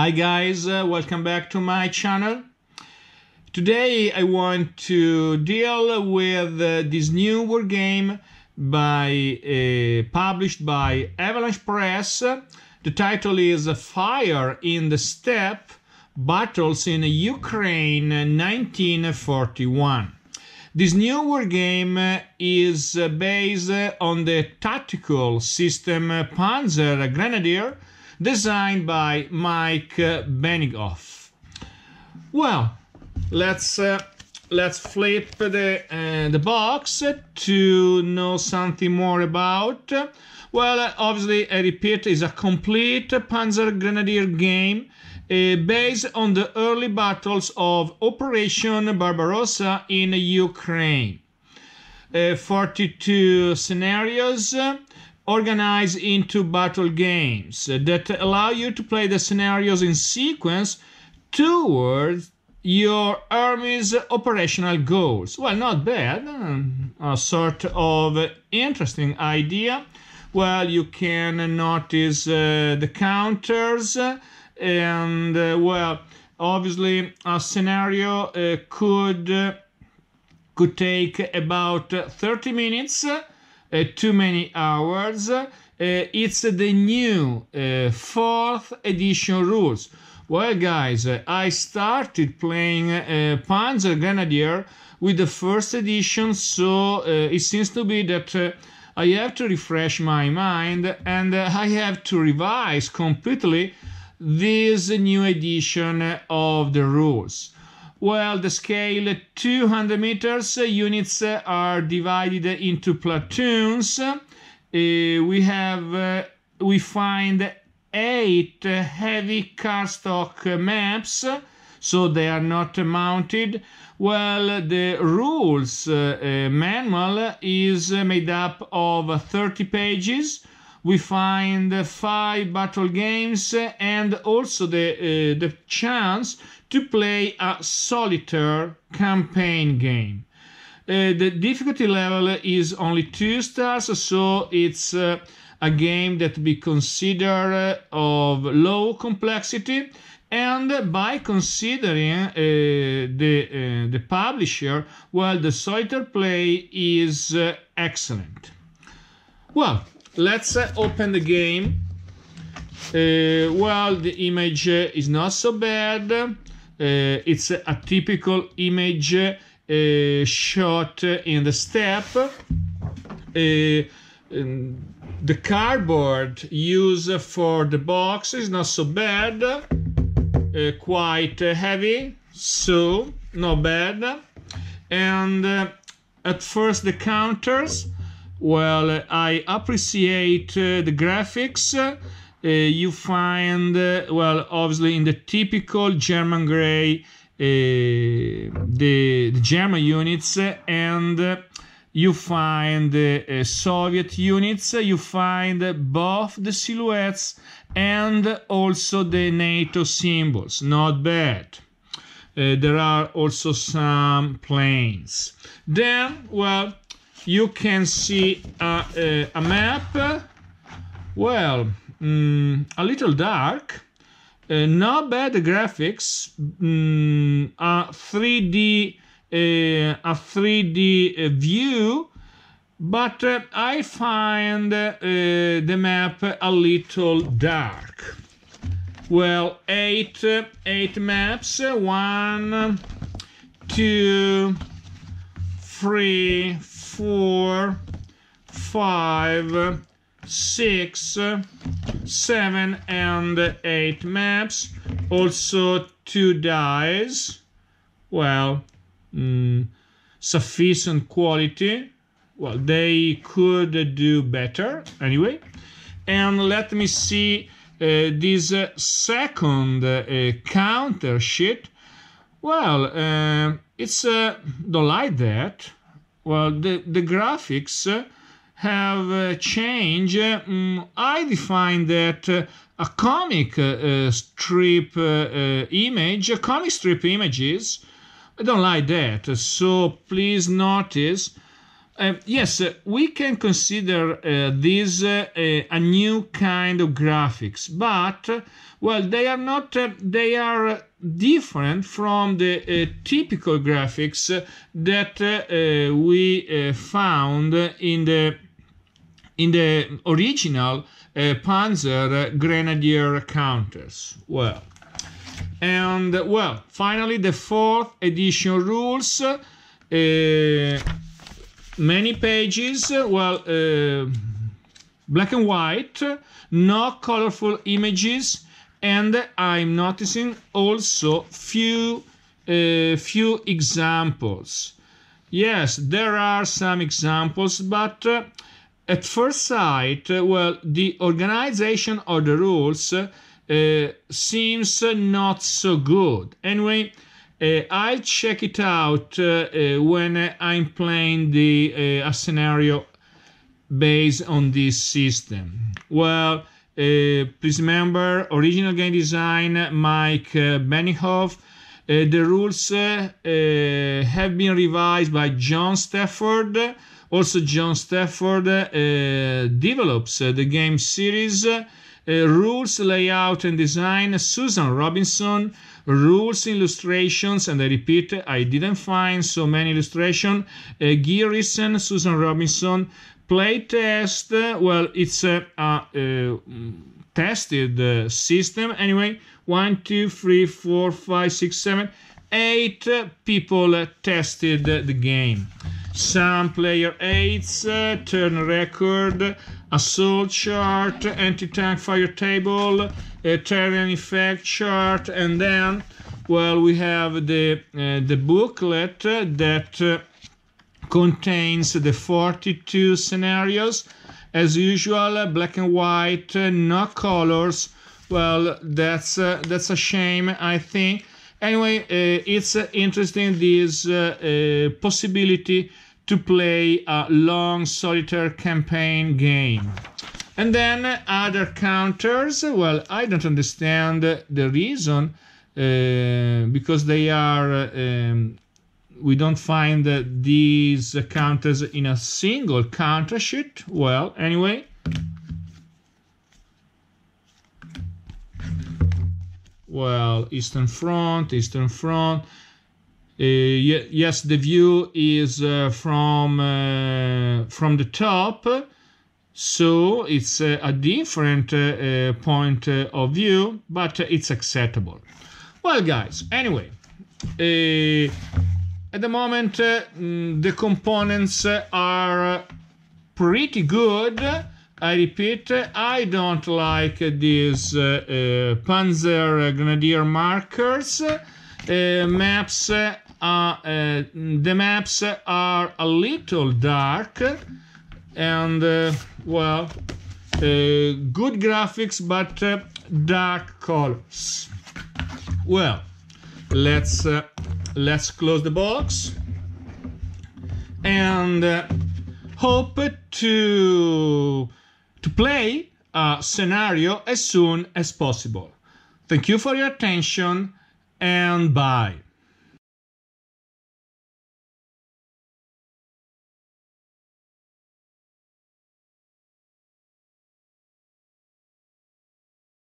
Hi guys, uh, welcome back to my channel. Today I want to deal with uh, this new war game by uh, published by Avalanche Press. The title is Fire in the Steppe Battles in Ukraine 1941. This new war game is uh, based on the tactical system Panzer Grenadier designed by Mike uh, Benigoff. Well, let's uh, let's flip the uh, the box to know something more about. Uh, well, uh, obviously, I repeat, is a complete Panzer Grenadier game. Uh, based on the early battles of Operation Barbarossa in Ukraine. Uh, 42 scenarios, organized into battle games that allow you to play the scenarios in sequence towards your army's operational goals. Well, not bad. A sort of interesting idea. Well, you can notice uh, the counters, and uh, well, obviously, a scenario uh, could could take about 30 minutes uh, too many hours. Uh, it's the new uh, fourth edition rules. Well, guys, I started playing uh, Panzer Grenadier with the first edition, so uh, it seems to be that uh, I have to refresh my mind and I have to revise completely this new edition of the rules. Well, the scale 200 meters uh, units uh, are divided into platoons. Uh, we have uh, we find eight heavy cardstock maps, so they are not mounted. Well, the rules uh, uh manual is made up of 30 pages we find five battle games and also the, uh, the chance to play a solitaire campaign game. Uh, the difficulty level is only two stars, so it's uh, a game that be considered uh, of low complexity and by considering uh, the uh, the publisher well the solitaire play is uh, excellent well let's uh, open the game uh, well the image uh, is not so bad uh, it's a typical image uh, shot in the step uh, um, the cardboard used for the box is not so bad quite heavy so not bad and at first the counters well, I appreciate uh, the graphics. Uh, you find, uh, well, obviously in the typical German gray, the, the, German units, and you find uh, Soviet units, you find both the silhouettes and also the NATO symbols. Not bad. Uh, there are also some planes. Then, well, you can see a, a, a map, well, mm, a little dark, uh, not bad graphics, mm, a 3D, uh, a 3D view, but uh, I find uh, the map a little dark. Well, eight, uh, eight maps, one, two, three, four, five, six, seven, and eight maps. Also two dies. Well, mm, sufficient quality. Well, they could do better anyway. And let me see uh, this uh, second uh, counter sheet. Well, uh, it's uh, don't like that well, the, the graphics have uh, changed. Mm, I define that uh, uh, a comic strip image, a comic strip images. I don't like that. So please notice uh, yes, uh, we can consider uh, these uh, a, uh, a, new kind of graphics, but well, they are not. they are different from the typical graphics that we found in the in the original Panzer Grenadier counters. Well, and well, finally, the fourth edition rules many pages, uh, well, uh, black and white, no colorful images, and I'm noticing also few uh, few examples. Yes, there are some examples, but uh, at first sight, uh, well, the organization of the rules uh, seems not so good. Anyway, uh, I'll check it out uh, uh, when I'm playing the uh, a scenario based on this system. Well, please remember original game design Mike Benioff. the rules have been revised by John Stafford also, John Stafford uh, develops uh, the game series. Uh, rules, layout, and design. Susan Robinson, rules, illustrations, and I repeat, I didn't find so many illustrations. Uh, Gearison, Susan Robinson, playtest. test. well, it's a, tested system anyway. One, two, three, four, five, six, seven, eight people tested the game some player aids, uh, turn record, assault chart, anti-tank fire table, uh, terrain effect chart, and then, well, we have the, uh, the booklet that uh, contains the 42 scenarios. As usual, uh, black and white, uh, no colors. Well, that's, that's a shame, I think anyway uh, it's uh, interesting this uh, possibility to play a long solitaire campaign game. And then other counters, well, I don't understand the reason uh, because they are, uh, um, we don't find these counters in a single counter sheet. Well, anyway. Well, Eastern Front, Eastern Front uh, yes, the view is uh, from uh, from the top, so it's a different point of view, but it's acceptable. Well, guys, anyway, at the moment mm, the components are pretty good. I repeat, I don't like these uh, uh, Panzer Grenadier markers. Uh, maps uh, uh, the maps are a little dark and uh, well good graphics but dark colors well let's uh, let's close the box and uh, hope to to play a scenario as soon as possible thank you for your attention and bye